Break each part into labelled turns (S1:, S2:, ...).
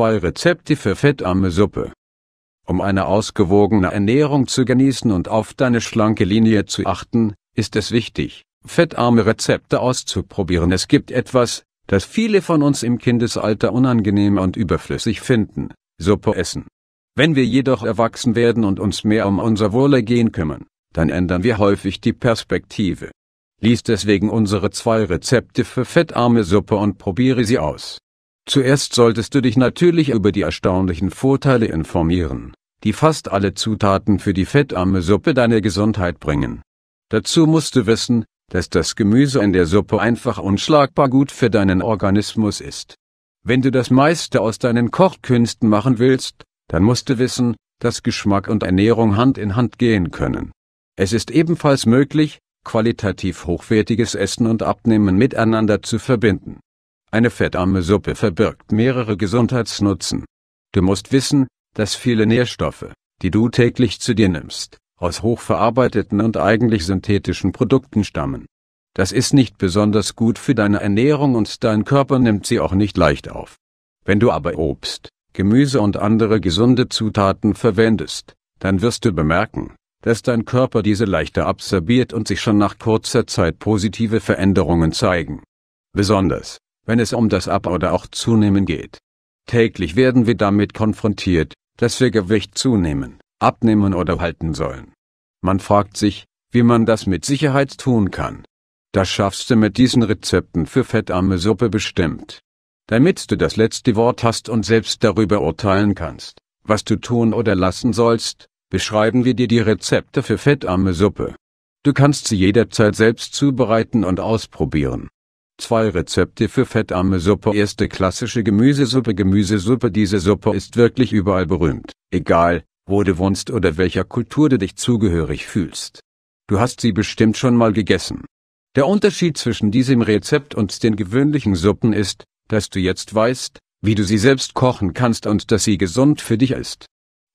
S1: zwei Rezepte für fettarme Suppe. Um eine ausgewogene Ernährung zu genießen und auf deine schlanke Linie zu achten, ist es wichtig, fettarme Rezepte auszuprobieren. Es gibt etwas, das viele von uns im Kindesalter unangenehm und überflüssig finden, Suppe essen. Wenn wir jedoch erwachsen werden und uns mehr um unser Wohlergehen kümmern, dann ändern wir häufig die Perspektive. Lies deswegen unsere zwei Rezepte für fettarme Suppe und probiere sie aus. Zuerst solltest du dich natürlich über die erstaunlichen Vorteile informieren, die fast alle Zutaten für die fettarme Suppe deiner Gesundheit bringen. Dazu musst du wissen, dass das Gemüse in der Suppe einfach unschlagbar gut für deinen Organismus ist. Wenn du das meiste aus deinen Kochkünsten machen willst, dann musst du wissen, dass Geschmack und Ernährung Hand in Hand gehen können. Es ist ebenfalls möglich, qualitativ hochwertiges Essen und Abnehmen miteinander zu verbinden. Eine fettarme Suppe verbirgt mehrere Gesundheitsnutzen. Du musst wissen, dass viele Nährstoffe, die du täglich zu dir nimmst, aus hochverarbeiteten und eigentlich synthetischen Produkten stammen. Das ist nicht besonders gut für deine Ernährung und dein Körper nimmt sie auch nicht leicht auf. Wenn du aber Obst, Gemüse und andere gesunde Zutaten verwendest, dann wirst du bemerken, dass dein Körper diese leichter absorbiert und sich schon nach kurzer Zeit positive Veränderungen zeigen. Besonders, wenn es um das Ab- oder auch Zunehmen geht. Täglich werden wir damit konfrontiert, dass wir Gewicht zunehmen, abnehmen oder halten sollen. Man fragt sich, wie man das mit Sicherheit tun kann. Das schaffst du mit diesen Rezepten für fettarme Suppe bestimmt. Damit du das letzte Wort hast und selbst darüber urteilen kannst, was du tun oder lassen sollst, beschreiben wir dir die Rezepte für fettarme Suppe. Du kannst sie jederzeit selbst zubereiten und ausprobieren. Zwei Rezepte für fettarme Suppe Erste klassische Gemüsesuppe Gemüsesuppe Diese Suppe ist wirklich überall berühmt, egal, wo du wohnst oder welcher Kultur du dich zugehörig fühlst. Du hast sie bestimmt schon mal gegessen. Der Unterschied zwischen diesem Rezept und den gewöhnlichen Suppen ist, dass du jetzt weißt, wie du sie selbst kochen kannst und dass sie gesund für dich ist.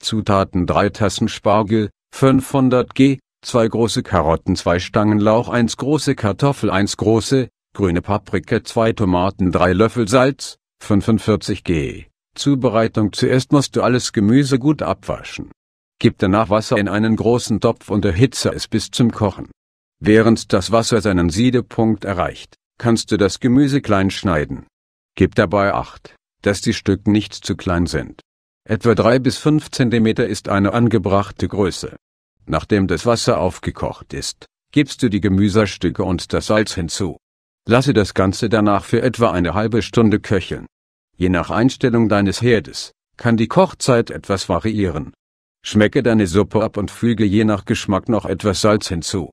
S1: Zutaten 3 Tassen Spargel, 500 g, 2 große Karotten, 2 Stangen Lauch, 1 große Kartoffel, 1 große grüne Paprika 2 Tomaten 3 Löffel Salz, 45 g. Zubereitung Zuerst musst du alles Gemüse gut abwaschen. Gib danach Wasser in einen großen Topf und erhitze es bis zum Kochen. Während das Wasser seinen Siedepunkt erreicht, kannst du das Gemüse klein schneiden. Gib dabei Acht, dass die Stücken nicht zu klein sind. Etwa 3 bis 5 cm ist eine angebrachte Größe. Nachdem das Wasser aufgekocht ist, gibst du die Gemüsestücke und das Salz hinzu. Lasse das Ganze danach für etwa eine halbe Stunde köcheln. Je nach Einstellung deines Herdes kann die Kochzeit etwas variieren. Schmecke deine Suppe ab und füge je nach Geschmack noch etwas Salz hinzu.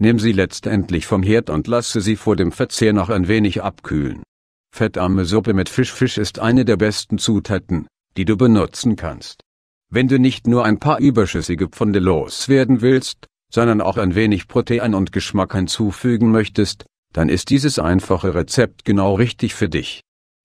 S1: Nimm sie letztendlich vom Herd und lasse sie vor dem Verzehr noch ein wenig abkühlen. Fettarme Suppe mit Fischfisch Fisch ist eine der besten Zutaten, die du benutzen kannst. Wenn du nicht nur ein paar überschüssige Pfunde loswerden willst, sondern auch ein wenig Protein und Geschmack hinzufügen möchtest, dann ist dieses einfache Rezept genau richtig für dich.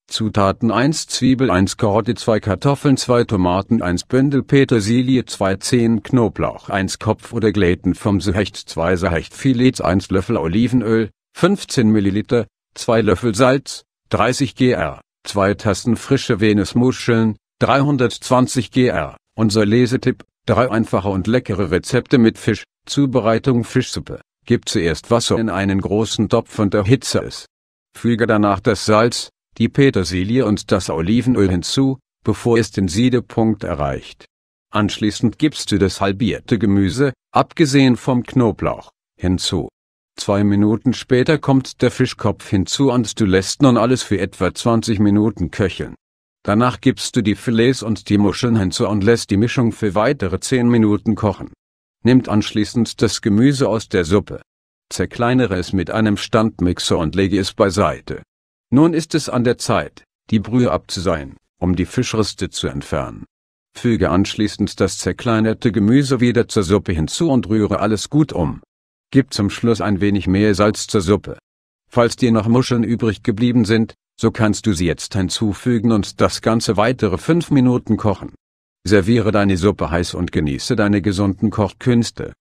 S1: Zutaten 1 Zwiebel 1 Karotte 2 Kartoffeln 2 Tomaten 1 Bündel Petersilie 2 Zehen Knoblauch 1 Kopf oder Gläten vom Sehecht 2 Sehechtfilets 1 Löffel Olivenöl 15 ml 2 Löffel Salz 30 gr 2 Tassen frische Venusmuscheln 320 gr Unser Lesetipp 3 einfache und leckere Rezepte mit Fisch Zubereitung Fischsuppe Gib zuerst Wasser in einen großen Topf und erhitze es. Füge danach das Salz, die Petersilie und das Olivenöl hinzu, bevor es den Siedepunkt erreicht. Anschließend gibst du das halbierte Gemüse, abgesehen vom Knoblauch, hinzu. Zwei Minuten später kommt der Fischkopf hinzu und du lässt nun alles für etwa 20 Minuten köcheln. Danach gibst du die Filets und die Muscheln hinzu und lässt die Mischung für weitere 10 Minuten kochen nimmt anschließend das Gemüse aus der Suppe. Zerkleinere es mit einem Standmixer und lege es beiseite. Nun ist es an der Zeit, die Brühe abzuseihen, um die Fischreste zu entfernen. Füge anschließend das zerkleinerte Gemüse wieder zur Suppe hinzu und rühre alles gut um. Gib zum Schluss ein wenig mehr Salz zur Suppe. Falls dir noch Muscheln übrig geblieben sind, so kannst du sie jetzt hinzufügen und das Ganze weitere 5 Minuten kochen. Serviere deine Suppe heiß und genieße deine gesunden Kochkünste.